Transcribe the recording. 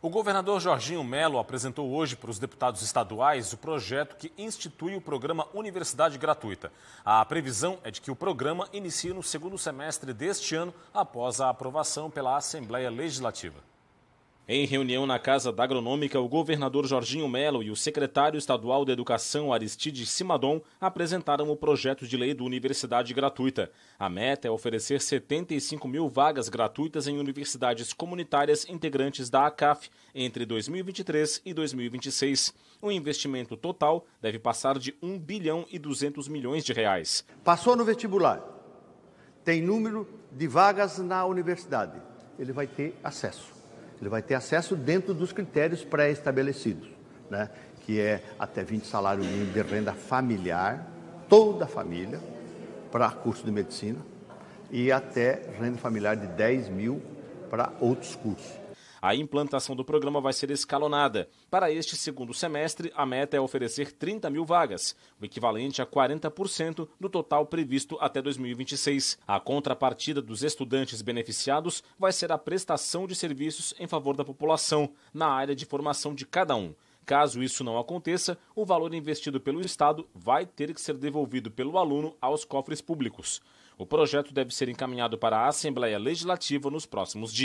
O governador Jorginho Melo apresentou hoje para os deputados estaduais o projeto que institui o programa Universidade Gratuita. A previsão é de que o programa inicie no segundo semestre deste ano, após a aprovação pela Assembleia Legislativa. Em reunião na Casa da Agronômica, o governador Jorginho Melo e o secretário estadual da Educação Aristide Simadon apresentaram o projeto de lei do Universidade Gratuita. A meta é oferecer 75 mil vagas gratuitas em universidades comunitárias integrantes da ACAF entre 2023 e 2026. O investimento total deve passar de 1 bilhão e 200 milhões de reais. Passou no vestibular, tem número de vagas na universidade, ele vai ter acesso ele vai ter acesso dentro dos critérios pré-estabelecidos, né? que é até 20 salários mínimos de renda familiar, toda a família, para curso de medicina, e até renda familiar de 10 mil para outros cursos. A implantação do programa vai ser escalonada. Para este segundo semestre, a meta é oferecer 30 mil vagas, o equivalente a 40% do total previsto até 2026. A contrapartida dos estudantes beneficiados vai ser a prestação de serviços em favor da população, na área de formação de cada um. Caso isso não aconteça, o valor investido pelo Estado vai ter que ser devolvido pelo aluno aos cofres públicos. O projeto deve ser encaminhado para a Assembleia Legislativa nos próximos dias.